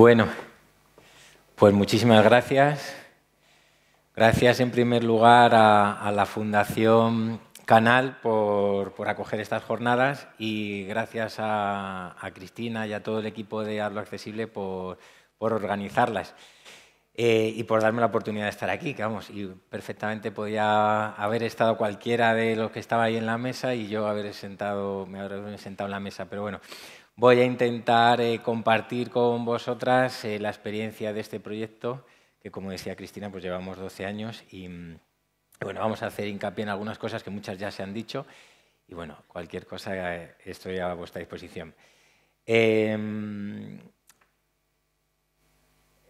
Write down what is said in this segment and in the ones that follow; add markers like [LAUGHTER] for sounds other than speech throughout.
Bueno, pues muchísimas gracias. Gracias en primer lugar a, la Fundación Canal por, acoger estas jornadas y gracias a, Cristina y a todo el equipo de Hablo Accesible por, organizarlas. Eh, y por darme la oportunidad de estar aquí, que vamos, perfectamente podía haber estado cualquiera de los que estaba ahí en la mesa y yo haber sentado, me habría sentado en la mesa, pero bueno, voy a intentar eh, compartir con vosotras eh, la experiencia de este proyecto, que como decía Cristina, pues llevamos 12 años mm, y bueno, vamos a hacer hincapié en algunas cosas que muchas ya se han dicho y bueno, cualquier cosa eh, estoy a vuestra disposición. Em,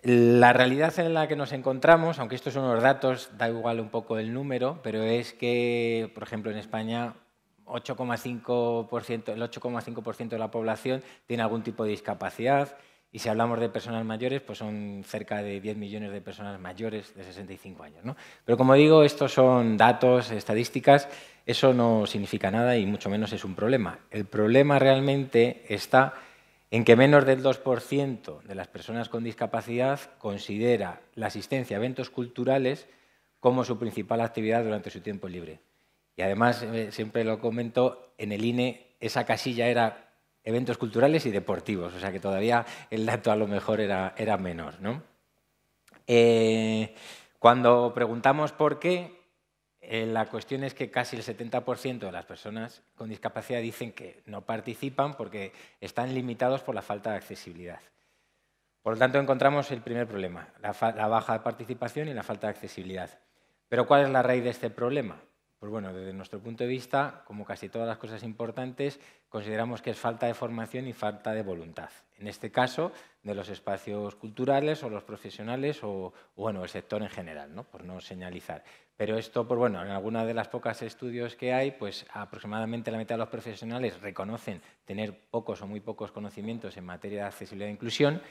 la realidad en la que nos encontramos, aunque estos son los datos, da igual un poco el número, pero es que, por ejemplo, en España 8,5%, el 8,5% de la población tiene algún tipo de discapacidad y si hablamos de personas mayores, pues son cerca de 10 millones de personas mayores de 65 años. Pero como digo, estos son datos, estadísticas, eso no significa nada y mucho menos es un problema. El problema realmente está en que menos del 2% de las personas con discapacidad considera la asistencia a eventos culturales como su principal actividad durante su tiempo libre. Y además, eh, siempre lo comento, en el INE esa casilla era eventos culturales y deportivos, o sea que todavía el dato a lo mejor era, menor. Eh, cuando preguntamos por qué, eh, la cuestión es que casi el 70% de las personas con discapacidad dicen que no participan porque están limitados por la falta de accesibilidad. Por lo tanto, encontramos el primer problema, la, la baja participación y la falta de accesibilidad. Pero ¿cuál es la raíz de este problema? Pues bueno, desde nuestro punto de vista, como casi todas las cosas importantes, consideramos que es falta de formación y falta de voluntad. En este caso, de los espacios culturales o los profesionales o, bueno, el sector en general, ¿no? por no señalizar. Pero esto, pues bueno, en alguna de las pocas estudios que hay, pues aproximadamente la mitad de los profesionales reconocen tener pocos o muy pocos conocimientos en materia de accesibilidad e inclusión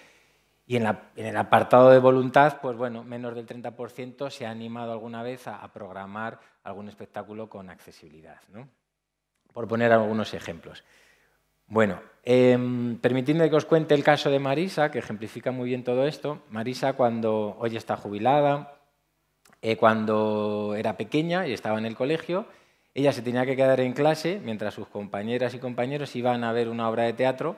y en, el apartado de voluntad, pues bueno, menos del 30% se ha animado alguna vez a, programar algún espectáculo con accesibilidad. Por poner algunos ejemplos. Bueno, em, permitidme que os cuente el caso de Marisa, que ejemplifica muy bien todo esto. Marisa, cuando hoy está jubilada, eh, cuando era pequeña y estaba en el colegio, ella se tenía que quedar en clase mientras sus compañeras y compañeros iban a ver una obra de teatro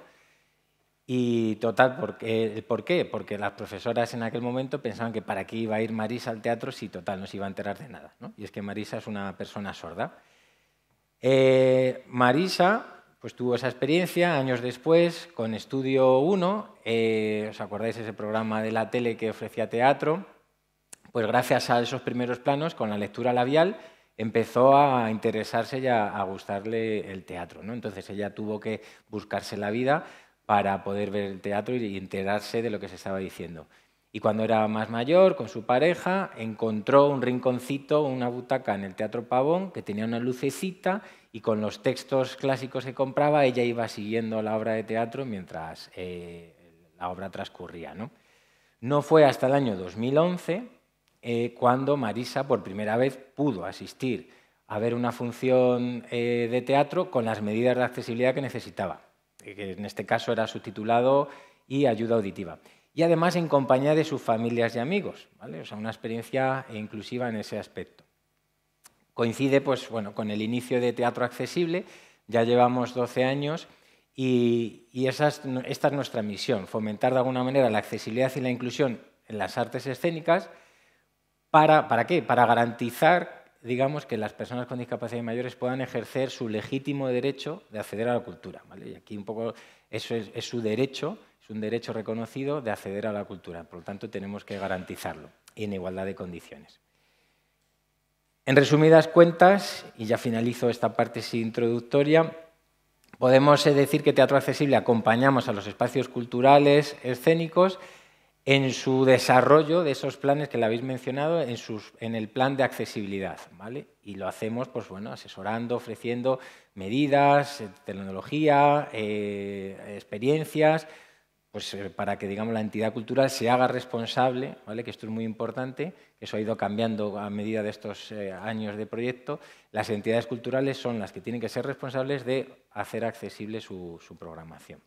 y total, porque, ¿por qué? Porque las profesoras en aquel momento pensaban que para qué iba a ir Marisa al teatro si total no se iba a enterar de nada. ¿no? Y es que Marisa es una persona sorda. Eh, Marisa pues, tuvo esa experiencia años después con Estudio 1. Eh, ¿Os acordáis ese programa de la tele que ofrecía teatro? Pues gracias a esos primeros planos, con la lectura labial, empezó a interesarse y a, a gustarle el teatro. ¿no? Entonces ella tuvo que buscarse la vida para poder ver el teatro y enterarse de lo que se estaba diciendo. Y cuando era más mayor, con su pareja, encontró un rinconcito, una butaca en el Teatro Pavón, que tenía una lucecita y con los textos clásicos que compraba, ella iba siguiendo la obra de teatro mientras eh, la obra transcurría. ¿no? fue hasta el año 2011 eh, cuando Marisa por primera vez pudo asistir a ver una función eh, de teatro con las medidas de accesibilidad que necesitaba. Eh, que en este caso era subtitulado y ayuda auditiva. Y además en compañía de sus familias y amigos, ¿vale? O sea, una experiencia inclusiva en ese aspecto. Coincide pues, bueno, con el inicio de Teatro Accesible, ya llevamos 12 años y, esta es nuestra misión, fomentar de alguna manera la accesibilidad y la inclusión en las artes escénicas. ¿Para, para qué? Para garantizar digamos, que las personas con discapacidad mayores puedan ejercer su legítimo derecho de acceder a la cultura. Y aquí un poco eso es, su derecho, es un derecho reconocido de acceder a la cultura. Por lo tanto, tenemos que garantizarlo en igualdad de condiciones. En resumidas cuentas, y ya finalizo esta parte introductoria, podemos eh, decir que Teatro Accesible acompañamos a los espacios culturales, escénicos, en su desarrollo de esos planes que le habéis mencionado, en, el plan de accesibilidad. ¿vale? Y lo hacemos pues, bueno, asesorando, ofreciendo medidas, eh, tecnología, eh, experiencias, pues, eh, para que digamos, la entidad cultural se haga responsable, ¿vale? que esto es muy importante, que eso ha ido cambiando a medida de estos años de proyecto. Las entidades culturales son las que tienen que ser responsables de hacer accesible su, su programación.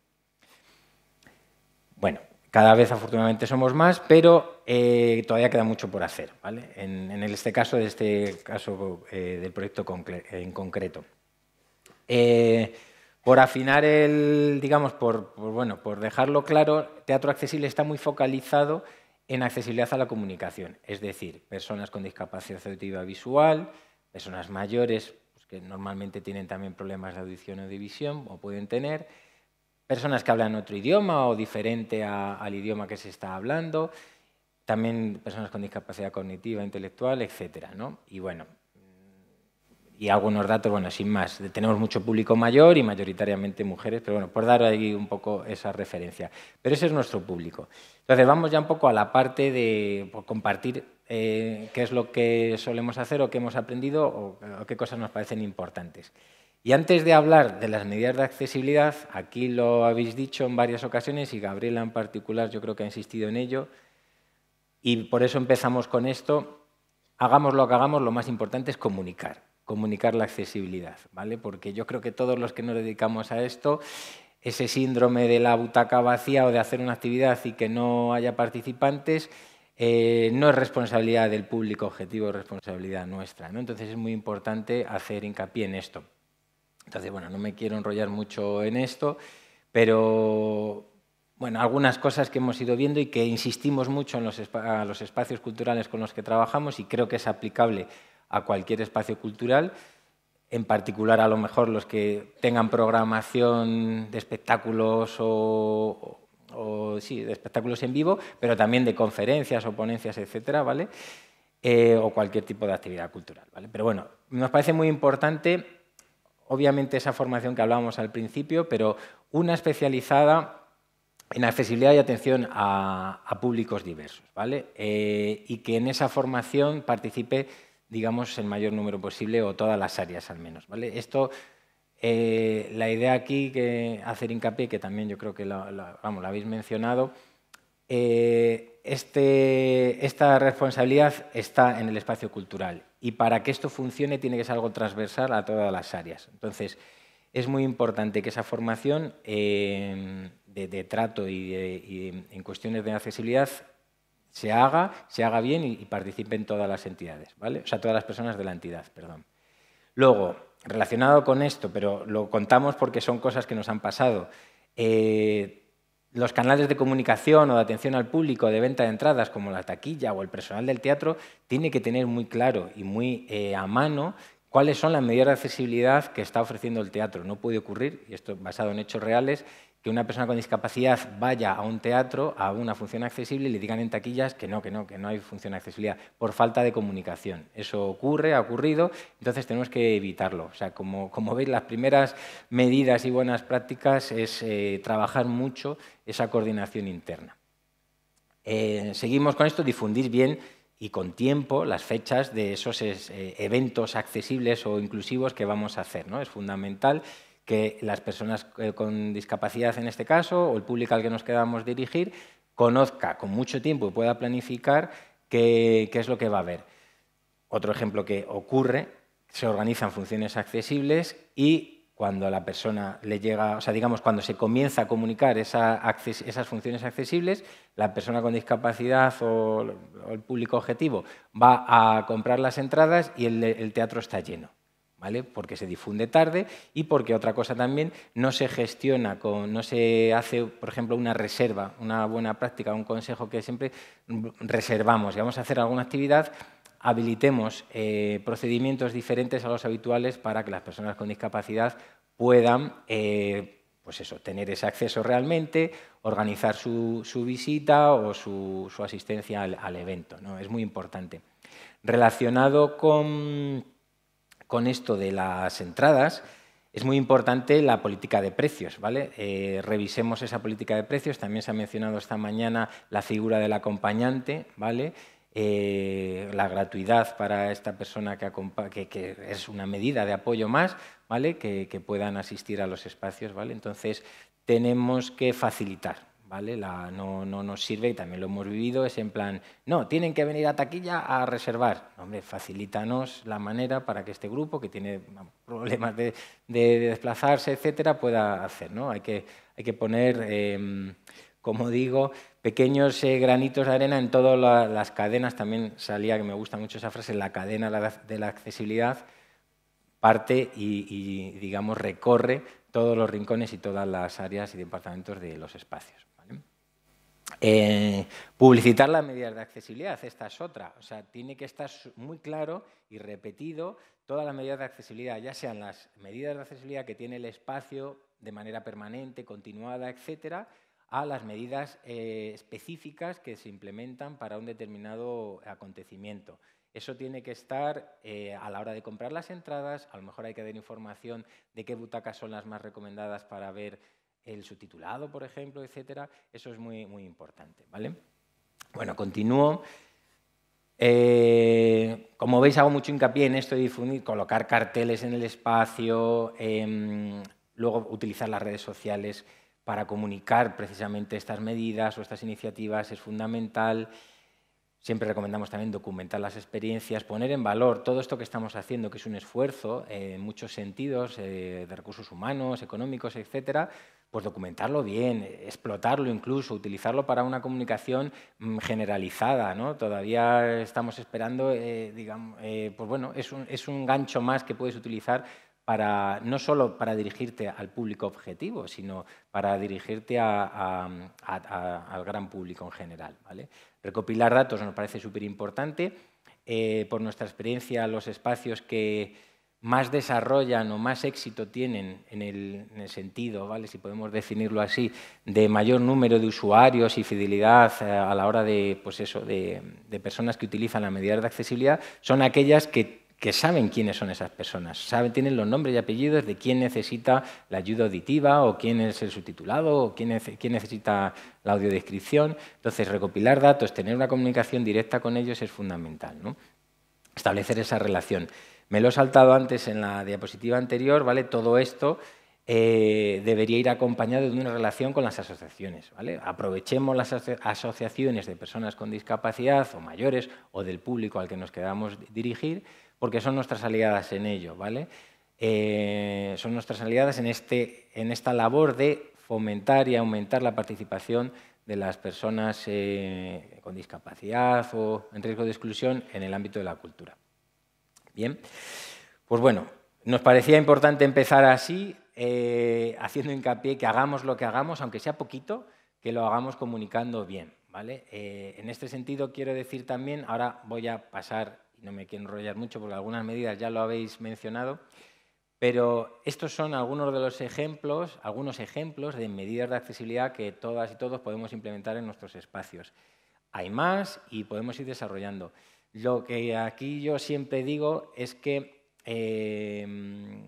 Bueno, cada vez afortunadamente somos más, pero eh, todavía queda mucho por hacer, ¿vale? En, este caso, de este caso eh, del proyecto en concreto. Eh, por afinar el, digamos, por, bueno, por dejarlo claro, Teatro Accesible está muy focalizado en accesibilidad a la comunicación, es decir, personas con discapacidad auditiva visual, personas mayores, pues, que normalmente tienen también problemas de audición o de visión, o pueden tener, personas que hablan otro idioma o diferente al idioma que se está hablando, también personas con discapacidad cognitiva, intelectual, etc. ¿no? Y bueno, y algunos datos, bueno, sin más. Tenemos mucho público mayor y mayoritariamente mujeres, pero bueno, por dar ahí un poco esa referencia. Pero ese es nuestro público. Entonces vamos ya un poco a la parte de compartir eh, qué es lo que solemos hacer o qué hemos aprendido o qué cosas nos parecen importantes. Y antes de hablar de las medidas de accesibilidad, aquí lo habéis dicho en varias ocasiones y Gabriela en particular yo creo que ha insistido en ello, y por eso empezamos con esto, hagamos lo que hagamos, lo más importante es comunicar, comunicar la accesibilidad, ¿vale? Porque yo creo que todos los que nos dedicamos a esto, ese síndrome de la butaca vacía o de hacer una actividad y que no haya participantes, eh, no es responsabilidad del público objetivo, es responsabilidad nuestra. ¿no? Entonces es muy importante hacer hincapié en esto. Entonces, bueno, no me quiero enrollar mucho en esto, pero bueno, algunas cosas que hemos ido viendo y que insistimos mucho en los, espacios culturales con los que trabajamos y creo que es aplicable a cualquier espacio cultural, en particular a lo mejor los que tengan programación de espectáculos o, sí, de espectáculos en vivo, pero también de conferencias o ponencias, etcétera, ¿vale? Eh, o cualquier tipo de actividad cultural, ¿vale? Pero bueno, nos parece muy importante obviamente esa formación que hablábamos al principio, pero una especializada en accesibilidad y atención a, públicos diversos, ¿vale? Eh, y que en esa formación participe, digamos, el mayor número posible o todas las áreas al menos, ¿vale? Esto, eh, la idea aquí que hacer hincapié, que también yo creo que la, vamos, la habéis mencionado, eh, este, esta responsabilidad está en el espacio cultural y para que esto funcione tiene que ser algo transversal a todas las áreas. Entonces, es muy importante que esa formación eh, de, trato y, en cuestiones de accesibilidad se haga, se haga bien y, participen todas las entidades, ¿vale? O sea, todas las personas de la entidad, perdón. Luego, relacionado con esto, pero lo contamos porque son cosas que nos han pasado, eh, los canales de comunicación o de atención al público de venta de entradas, como la taquilla o el personal del teatro, tiene que tener muy claro y muy eh, a mano cuáles son las medidas de accesibilidad que está ofreciendo el teatro. No puede ocurrir, y esto basado en hechos reales, que una persona con discapacidad vaya a un teatro, a una función accesible y le digan en taquillas que no, que no, que no hay función accesibilidad, por falta de comunicación. Eso ocurre, ha ocurrido, entonces tenemos que evitarlo. O sea, como, como veis, las primeras medidas y buenas prácticas es eh, trabajar mucho esa coordinación interna. Eh, seguimos con esto, difundir bien y con tiempo las fechas de esos eh, eventos accesibles o inclusivos que vamos a hacer. ¿no? Es fundamental que las personas eh, con discapacidad en este caso, o el público al que nos quedamos dirigir, conozca con mucho tiempo y pueda planificar qué, es lo que va a haber. Otro ejemplo que ocurre, se organizan funciones accesibles y cuando a la persona le llega, o sea, digamos, cuando se comienza a comunicar esas funciones accesibles, la persona con discapacidad o, el público objetivo va a comprar las entradas y el teatro está lleno. Porque se difunde tarde y porque otra cosa también no se gestiona, no se hace, por ejemplo, una reserva, una buena práctica, un consejo que siempre reservamos. Si vamos a hacer alguna actividad, habilitemos eh, procedimientos diferentes a los habituales para que las personas con discapacidad puedan eh, pues eso, tener ese acceso realmente, organizar su, visita o su, asistencia al, evento. ¿no? Es muy importante. Relacionado con con esto de las entradas, es muy importante la política de precios. ¿vale? Eh, revisemos esa política de precios. También se ha mencionado esta mañana la figura del acompañante, ¿vale? Eh, la gratuidad para esta persona que, es una medida de apoyo más, ¿vale? que, que puedan asistir a los espacios. ¿vale? Entonces, tenemos que facilitar no, nos sirve y también lo hemos vivido, es en plan, no, tienen que venir a taquilla a reservar. Hombre, facilítanos la manera para que este grupo que tiene problemas de, desplazarse, etcétera, pueda hacer, ¿no? Hay que, hay que poner, em, como digo, pequeños eh, granitos de arena en todas las cadenas, también salía, que me gusta mucho esa frase, la cadena de la accesibilidad parte y, y digamos, recorre todos los rincones y todas las áreas y departamentos de los espacios. Eh, publicitar las medidas de accesibilidad, esta es otra. O sea, tiene que estar muy claro y repetido todas las medidas de accesibilidad, ya sean las medidas de accesibilidad que tiene el espacio de manera permanente, continuada, etcétera, a las medidas eh, específicas que se implementan para un determinado acontecimiento. Eso tiene que estar eh, a la hora de comprar las entradas, a lo mejor hay que dar información de qué butacas son las más recomendadas para ver el subtitulado, por ejemplo, etcétera, eso es muy, muy importante, ¿vale? Bueno, continúo. Eh, como veis, hago mucho hincapié en esto de difundir, colocar carteles en el espacio, em, luego utilizar las redes sociales para comunicar precisamente estas medidas o estas iniciativas es fundamental. Siempre recomendamos también documentar las experiencias, poner en valor todo esto que estamos haciendo, que es un esfuerzo en muchos sentidos, eh, de recursos humanos, económicos, etcétera, pues documentarlo bien, explotarlo incluso, utilizarlo para una comunicación mm, generalizada. ¿no? Todavía estamos esperando, eh, digamos, eh, pues bueno, es un, gancho más que puedes utilizar para, no solo para dirigirte al público objetivo, sino para dirigirte al gran público en general. ¿vale? Recopilar datos nos parece súper importante. Eh, por nuestra experiencia, los espacios que más desarrollan o más éxito tienen en el, sentido, ¿vale? si podemos definirlo así, de mayor número de usuarios y fidelidad eh, a la hora de, pues de, personas que utilizan la medidas de accesibilidad, son aquellas que, saben quiénes son esas personas, saben, tienen los nombres y apellidos de quién necesita la ayuda auditiva o quién es el subtitulado o quién, necesita la audiodescripción. Entonces, recopilar datos, tener una comunicación directa con ellos es fundamental. Establecer esa relación. Me lo he saltado antes en la diapositiva anterior, ¿vale? Todo esto eh, debería ir acompañado de una relación con las asociaciones. Aprovechemos las asociaciones de personas con discapacidad o mayores o del público al que nos queramos dirigir, porque son nuestras aliadas en ello. ¿vale? Eh, son nuestras aliadas en, este, en esta labor de fomentar y aumentar la participación de las personas eh, con discapacidad o en riesgo de exclusión en el ámbito de la cultura. Bien, pues bueno, nos parecía importante empezar así, eh, haciendo hincapié que hagamos lo que hagamos, aunque sea poquito, que lo hagamos comunicando bien. ¿vale? Eh, en este sentido quiero decir también, ahora voy a pasar, no me quiero enrollar mucho porque algunas medidas ya lo habéis mencionado, pero estos son algunos de los ejemplos, algunos ejemplos de medidas de accesibilidad que todas y todos podemos implementar en nuestros espacios. Hay más y podemos ir desarrollando. Lo que aquí yo siempre digo es que em,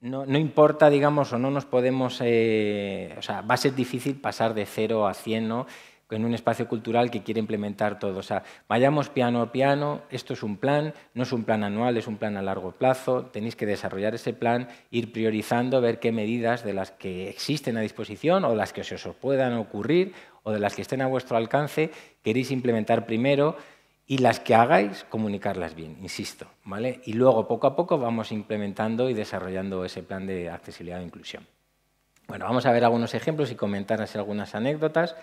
no, importa, digamos, o no nos podemos, eh, o sea, va a ser difícil pasar de cero a cien ¿no? en un espacio cultural que quiere implementar todo. O sea, vayamos piano a piano, esto es un plan, no es un plan anual, es un plan a largo plazo, tenéis que desarrollar ese plan, ir priorizando, ver qué medidas de las que existen a disposición o las que se os puedan ocurrir o de las que estén a vuestro alcance queréis implementar primero y las que hagáis, comunicarlas bien, insisto, ¿vale? Y luego, poco a poco, vamos implementando y desarrollando ese plan de accesibilidad e inclusión. Bueno, vamos a ver algunos ejemplos y comentar algunas anécdotas.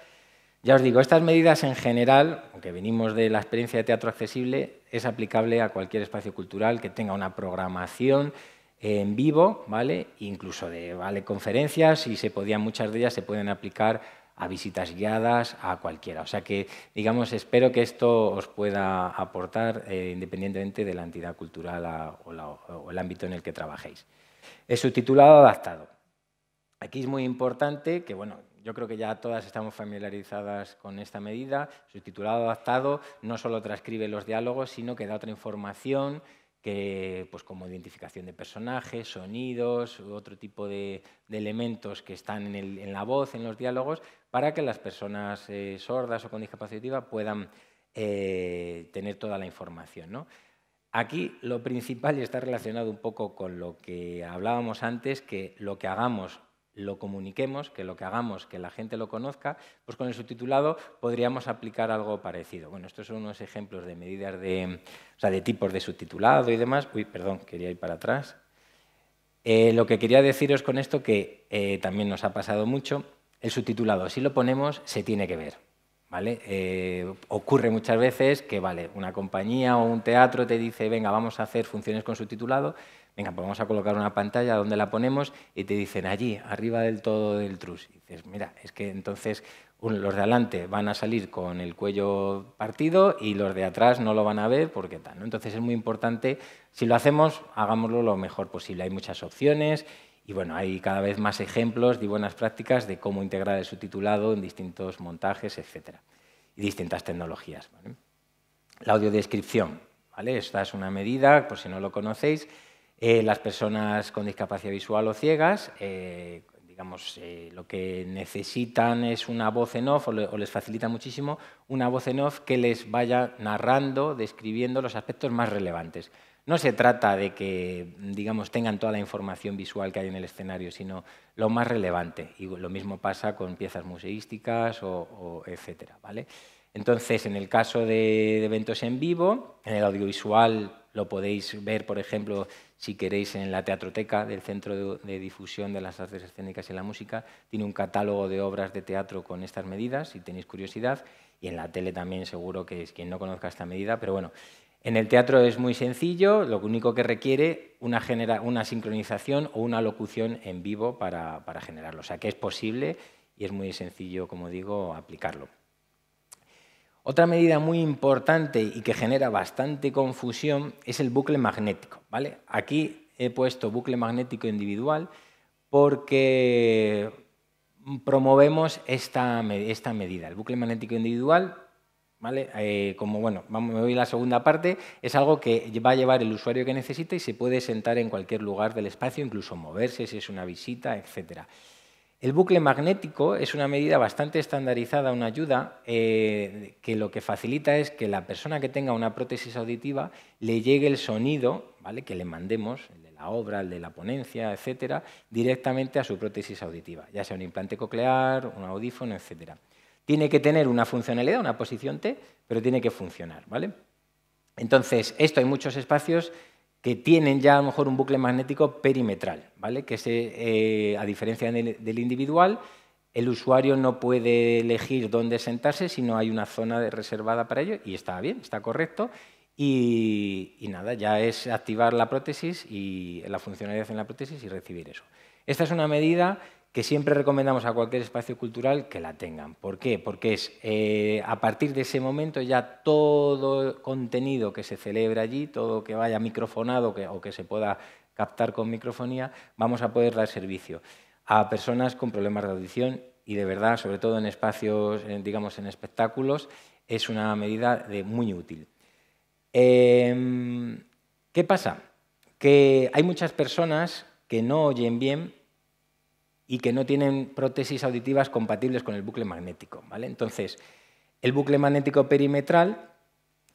Ya os digo, estas medidas en general, aunque venimos de la experiencia de teatro accesible, es aplicable a cualquier espacio cultural que tenga una programación en vivo, ¿vale? Incluso de, ¿vale? Conferencias y se podían, muchas de ellas se pueden aplicar a visitas guiadas, a cualquiera. O sea que, digamos, espero que esto os pueda aportar eh, independientemente de la entidad cultural o, el ámbito en el que trabajéis. El subtitulado adaptado. Aquí es muy importante que, bueno, yo creo que ya todas estamos familiarizadas con esta medida. Subtitulado adaptado no solo transcribe los diálogos, sino que da otra información que, pues como identificación de personajes, sonidos, otro tipo de, elementos que están en, la voz, en los diálogos, para que las personas eh, sordas o con discapacidad puedan eh, tener toda la información. Aquí lo principal, y está relacionado un poco con lo que hablábamos antes, que lo que hagamos lo comuniquemos, que lo que hagamos, que la gente lo conozca, pues con el subtitulado podríamos aplicar algo parecido. Bueno, estos son unos ejemplos de medidas de, o sea, de tipos de subtitulado y demás. Uy, perdón, quería ir para atrás. Eh, lo que quería deciros con esto, que eh, también nos ha pasado mucho, el subtitulado, si lo ponemos, se tiene que ver. ¿Vale? Eh, ocurre muchas veces que vale, una compañía o un teatro te dice, venga, vamos a hacer funciones con subtitulado, venga, pues vamos a colocar una pantalla donde la ponemos y te dicen allí, arriba del todo del trus. Y dices, mira, es que entonces los de adelante van a salir con el cuello partido y los de atrás no lo van a ver porque tal. Entonces es muy importante, si lo hacemos, hagámoslo lo mejor posible. Hay muchas opciones y bueno, hay cada vez más ejemplos de buenas prácticas de cómo integrar el subtitulado en distintos montajes, etcétera, y distintas tecnologías. La audiodescripción, ¿vale? Esta es una medida, por si no lo conocéis, eh, las personas con discapacidad visual o ciegas, eh, digamos, eh, lo que necesitan es una voz en off, o, les facilita muchísimo, una voz en off que les vaya narrando, describiendo los aspectos más relevantes. No se trata de que, digamos, tengan toda la información visual que hay en el escenario, sino lo más relevante. Y lo mismo pasa con piezas museísticas o, o etcétera, ¿vale? Entonces, en el caso de eventos en vivo, en el audiovisual lo podéis ver, por ejemplo, si queréis, en la Teatroteca del Centro de Difusión de las Artes Escénicas y la Música. Tiene un catálogo de obras de teatro con estas medidas, si tenéis curiosidad. Y en la tele también seguro que es quien no conozca esta medida. Pero bueno, en el teatro es muy sencillo, lo único que requiere una, una sincronización o una locución en vivo para, para generarlo. O sea que es posible y es muy sencillo, como digo, aplicarlo. Otra medida muy importante y que genera bastante confusión es el bucle magnético. ¿vale? Aquí he puesto bucle magnético individual porque promovemos esta, medida. El bucle magnético individual, ¿vale? Eh, como bueno, me voy a la segunda parte, es algo que va a llevar el usuario que necesita y se puede sentar en cualquier lugar del espacio, incluso moverse si es una visita, etcétera. El bucle magnético es una medida bastante estandarizada, una ayuda eh, que lo que facilita es que la persona que tenga una prótesis auditiva le llegue el sonido, ¿vale? que le mandemos, el de la obra, el de la ponencia, etcétera, directamente a su prótesis auditiva, ya sea un implante coclear, un audífono, etcétera. Tiene que tener una funcionalidad, una posición T, pero tiene que funcionar, ¿vale? Entonces, esto hay muchos espacios que tienen ya a lo mejor un bucle magnético perimetral, ¿vale? que se, eh, a diferencia del, individual, el usuario no puede elegir dónde sentarse, si no hay una zona reservada para ello y está bien, está correcto. Y, y nada, ya es activar la prótesis y la funcionalidad en la prótesis y recibir eso. Esta es una medida que siempre recomendamos a cualquier espacio cultural que la tengan. ¿Por qué? Porque es eh, a partir de ese momento ya todo contenido que se celebra allí, todo que vaya microfonado o que se pueda captar con microfonía, vamos a poder dar servicio a personas con problemas de audición y de verdad, sobre todo en espacios, digamos, en espectáculos, es una medida muy útil. Em, ¿Qué pasa? Que hay muchas personas que no oyen bien y que no tienen prótesis auditivas compatibles con el bucle magnético. ¿vale? Entonces, el bucle magnético perimetral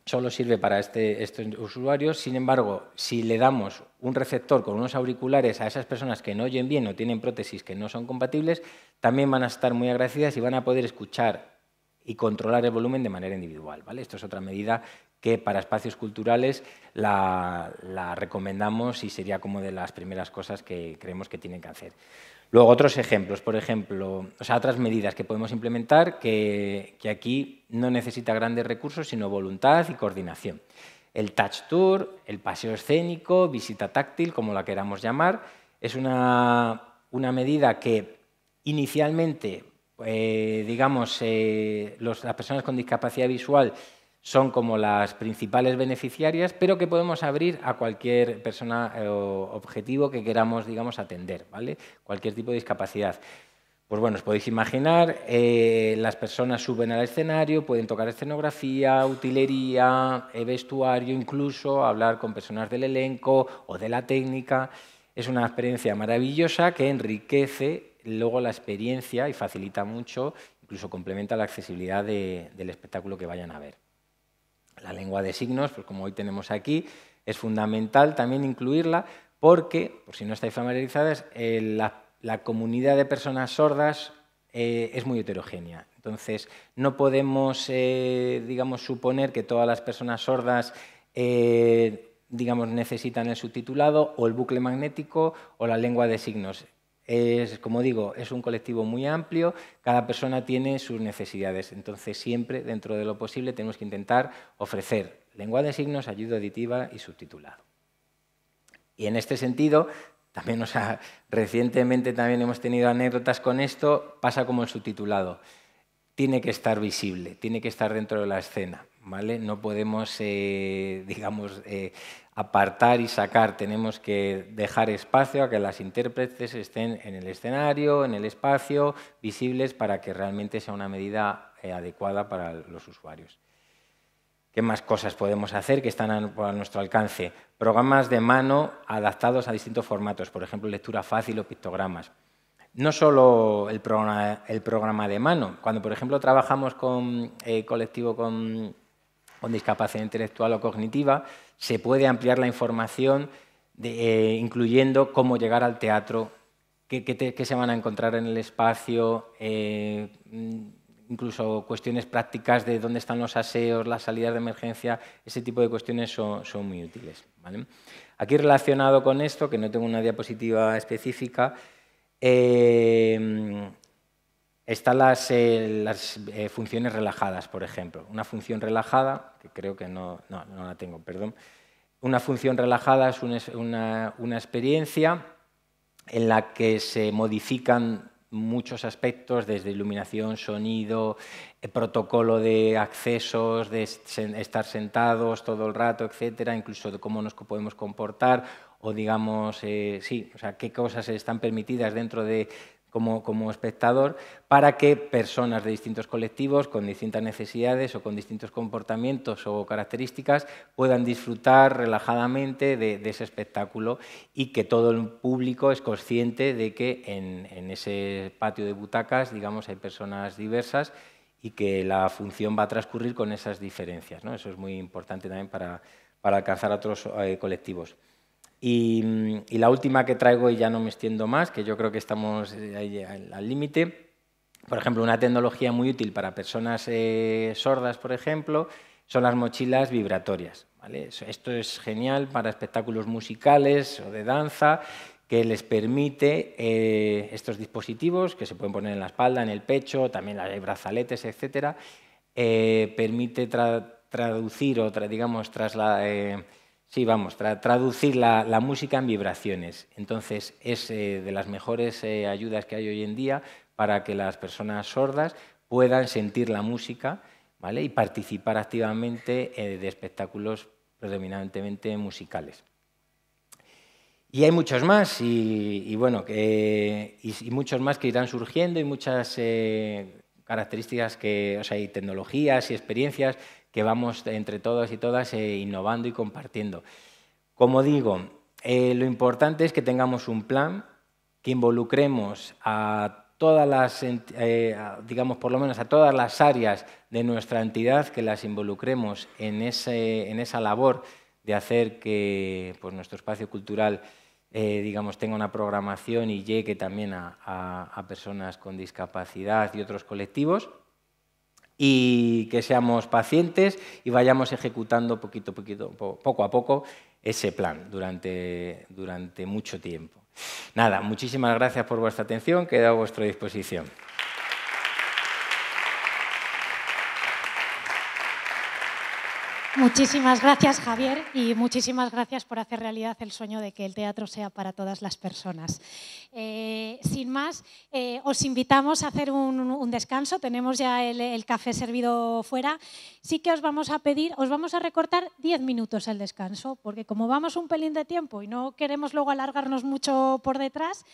solo sirve para este, estos usuarios, sin embargo, si le damos un receptor con unos auriculares a esas personas que no oyen bien o tienen prótesis que no son compatibles, también van a estar muy agradecidas y van a poder escuchar y controlar el volumen de manera individual. ¿vale? Esto es otra medida que para espacios culturales la, recomendamos y sería como de las primeras cosas que creemos que tienen que hacer. Luego otros ejemplos, por ejemplo, otras medidas que podemos implementar que, aquí no necesita grandes recursos, sino voluntad y coordinación. El touch tour, el paseo escénico, visita táctil, como la queramos llamar, es una, medida que inicialmente, eh, digamos, eh, las personas con discapacidad visual son como las principales beneficiarias, pero que podemos abrir a cualquier persona eh, o objetivo que queramos, digamos, atender, ¿vale? Cualquier tipo de discapacidad. Pues bueno, os podéis imaginar, eh, las personas suben al escenario, pueden tocar escenografía, utilería, eh, vestuario, incluso hablar con personas del elenco o de la técnica. Es una experiencia maravillosa que enriquece luego la experiencia y facilita mucho, incluso complementa la accesibilidad del espectáculo que vayan a ver. La lengua de signos, pues como hoy tenemos aquí, es fundamental también incluirla porque, por si no estáis familiarizadas, eh, la, comunidad de personas sordas eh, es muy heterogénea. Entonces, no podemos, eh, digamos, suponer que todas las personas sordas digamos, necesitan el subtitulado o el bucle magnético o la lengua de signos como digo, es un colectivo muy amplio, cada persona tiene sus necesidades, entonces siempre, dentro de lo posible, tenemos que intentar ofrecer lengua de signos, ayuda auditiva y subtitulado. Y en este sentido, también, recientemente también hemos tenido anécdotas con esto, pasa como el subtitulado. Tiene que estar visible, tiene que estar dentro de la escena, ¿vale? No podemos, eh, [LAUGHS] digamos, eh, apartar y sacar, tenemos que dejar espacio a que las intérpretes estén en el escenario, en el espacio, visibles para que realmente sea una medida eh, adecuada para los usuarios. ¿Qué más cosas podemos hacer que están a nuestro alcance? Programas de mano adaptados a distintos formatos, por ejemplo, lectura fácil o pictogramas. No solo el programa, de mano, cuando por ejemplo trabajamos con eh, colectivo con con discapacidad intelectual o cognitiva, se puede ampliar la información eh, incluyendo cómo llegar al teatro, qué, se van a encontrar en el espacio, eh, mm, incluso cuestiones prácticas de dónde están los aseos, las salidas de emergencia, ese tipo de cuestiones son, muy útiles. Aquí relacionado con esto, que no tengo una diapositiva específica, eh, están las, eh, eh, funciones relajadas, por ejemplo. Una función relajada, que creo que no, la tengo, perdón. Una función relajada es una, experiencia en la que se modifican muchos aspectos, desde iluminación, sonido, eh, protocolo de accesos, de estar sentados todo el rato, etcétera, incluso de cómo nos podemos comportar o digamos, sí, o sea, qué cosas están permitidas dentro de, como, espectador para que personas de distintos colectivos, con distintas necesidades o con distintos comportamientos o características, puedan disfrutar relajadamente de, ese espectáculo y que todo el público es consciente de que en, ese patio de butacas, digamos, hay personas diversas y que la función va a transcurrir con esas diferencias. Eso es muy importante también para, alcanzar a otros eh, colectivos. Mm, y, la última que traigo, y ya no me extiendo más, que yo creo que estamos eh, al límite, por ejemplo, una tecnología muy útil para personas eh, sordas, por ejemplo, son las mochilas vibratorias. Esto es genial para espectáculos musicales o de danza que les permite eh, estos dispositivos que se pueden poner en la espalda, en el pecho, también hay brazaletes, etc. permite traducir o digamos trasladar Sí, vamos, traducir la, música en vibraciones. Entonces, es eh, de las mejores eh, ayudas que hay hoy en día para que las personas sordas puedan sentir la música ¿vale? y participar activamente eh, de espectáculos predominantemente musicales. Y hay muchos más, y, bueno, y, muchos más que irán surgiendo y muchas características que, o sea, hay tecnologías y experiencias que vamos entre todas y todas eh, innovando y compartiendo. Como digo, eh, lo importante es que tengamos un plan, que involucremos a todas las, eh, digamos por lo menos a todas las áreas de nuestra entidad, que las involucremos en, esa labor de hacer que pues, nuestro espacio cultural digamos, tenga una programación y llegue también a personas con discapacidad y otros colectivos y que seamos pacientes y vayamos ejecutando poquito, poquito, poco a poco ese plan durante, durante mucho tiempo. Nada, muchísimas gracias por vuestra atención, quedo a vuestra disposición. Muchísimas gracias, Javier, y muchísimas gracias por hacer realidad el sueño de que el teatro sea para todas las personas. Eh, sin más, eh, os invitamos a hacer un, descanso. Tenemos ya el, café servido fuera. Sí que os vamos a pedir, os vamos a recortar 10 minutos el descanso, porque como vamos un pelín de tiempo y no queremos luego alargarnos mucho por detrás,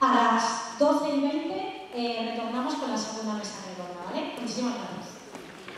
a las 12 y veinte eh, retornamos con la segunda mesa redonda. ¿vale? Muchísimas gracias.